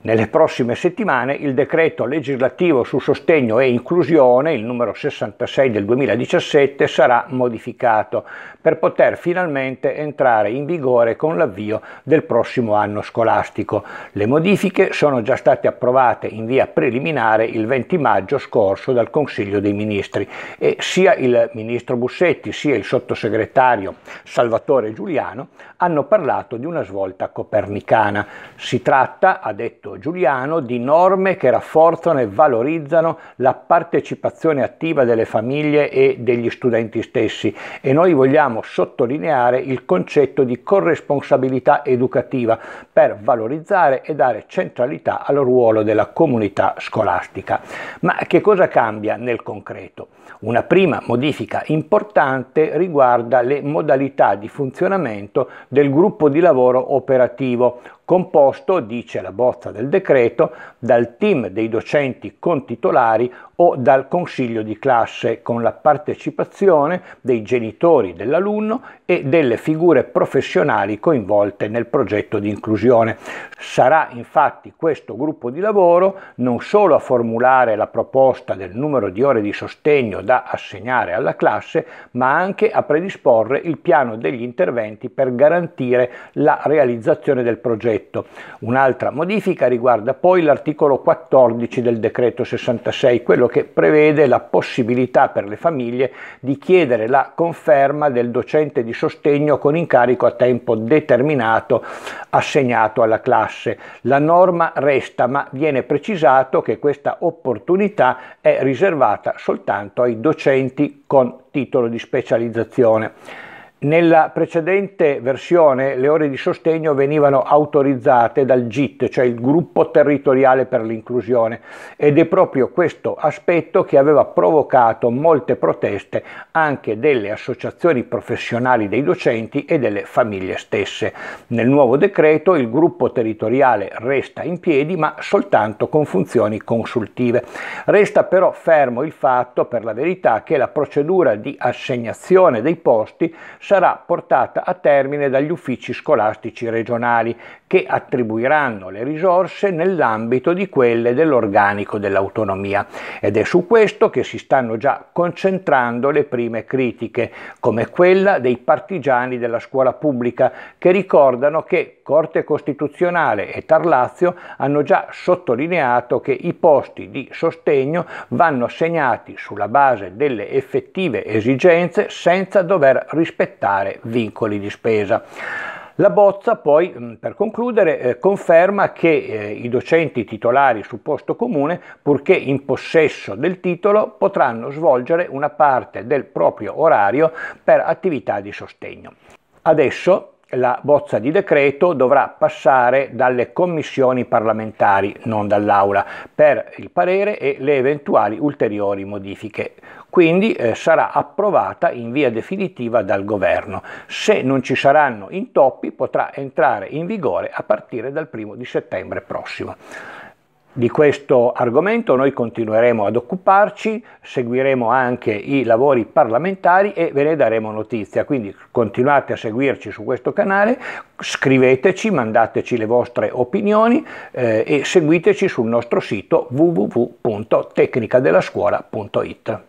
Nelle prossime settimane il decreto legislativo su sostegno e inclusione, il numero 66 del 2017, sarà modificato per poter finalmente entrare in vigore con l'avvio del prossimo anno scolastico. Le modifiche sono già state approvate in via preliminare il 20 maggio scorso dal Consiglio dei Ministri e sia il ministro Bussetti sia il sottosegretario Salvatore Giuliano hanno parlato di una svolta copernicana. Si tratta, ha detto Benedetto Giuliano di norme che rafforzano e valorizzano la partecipazione attiva delle famiglie e degli studenti stessi e noi vogliamo sottolineare il concetto di corresponsabilità educativa per valorizzare e dare centralità al ruolo della comunità scolastica. Ma che cosa cambia nel concreto? Una prima modifica importante riguarda le modalità di funzionamento del gruppo di lavoro operativo composto, dice la bozza del decreto, dal team dei docenti con titolari o dal consiglio di classe con la partecipazione dei genitori dell'alunno e delle figure professionali coinvolte nel progetto di inclusione. Sarà infatti questo gruppo di lavoro non solo a formulare la proposta del numero di ore di sostegno da assegnare alla classe, ma anche a predisporre il piano degli interventi per garantire la realizzazione del progetto detto. Un'altra modifica riguarda poi l'articolo 14 del decreto 66, quello che prevede la possibilità per le famiglie di chiedere la conferma del docente di sostegno con incarico a tempo determinato assegnato alla classe. La norma resta, ma viene precisato che questa opportunità è riservata soltanto ai docenti con titolo di specializzazione. Nella precedente versione le ore di sostegno venivano autorizzate dal GIT, cioè il gruppo territoriale per l'inclusione, ed è proprio questo aspetto che aveva provocato molte proteste anche delle associazioni professionali dei docenti e delle famiglie stesse. Nel nuovo decreto il gruppo territoriale resta in piedi ma soltanto con funzioni consultive. Resta però fermo il fatto, per la verità, che la procedura di assegnazione dei posti sarà portata a termine dagli uffici scolastici regionali che attribuiranno le risorse nell'ambito di quelle dell'organico dell'autonomia ed è su questo che si stanno già concentrando le prime critiche come quella dei partigiani della scuola pubblica che ricordano che Corte Costituzionale e Tarlazio hanno già sottolineato che i posti di sostegno vanno assegnati sulla base delle effettive esigenze senza dover rispettare vincoli di spesa. La bozza poi, mm, per concludere, eh, conferma che eh, i docenti titolari su posto comune, purché in possesso del titolo, potranno svolgere una parte del proprio orario per attività di sostegno. Adesso la bozza di decreto dovrà passare dalle commissioni parlamentari, non dall'Aula, per il parere e le eventuali ulteriori modifiche. Quindi eh, sarà approvata in via definitiva dal governo. Se non ci saranno intoppi potrà entrare in vigore a partire dal 1 di settembre prossimo. Di questo argomento noi continueremo ad occuparci, seguiremo anche i lavori parlamentari e ve ne daremo notizia, quindi continuate a seguirci su questo canale, scriveteci, mandateci le vostre opinioni eh, e seguiteci sul nostro sito www.tecnicadellascuola.it.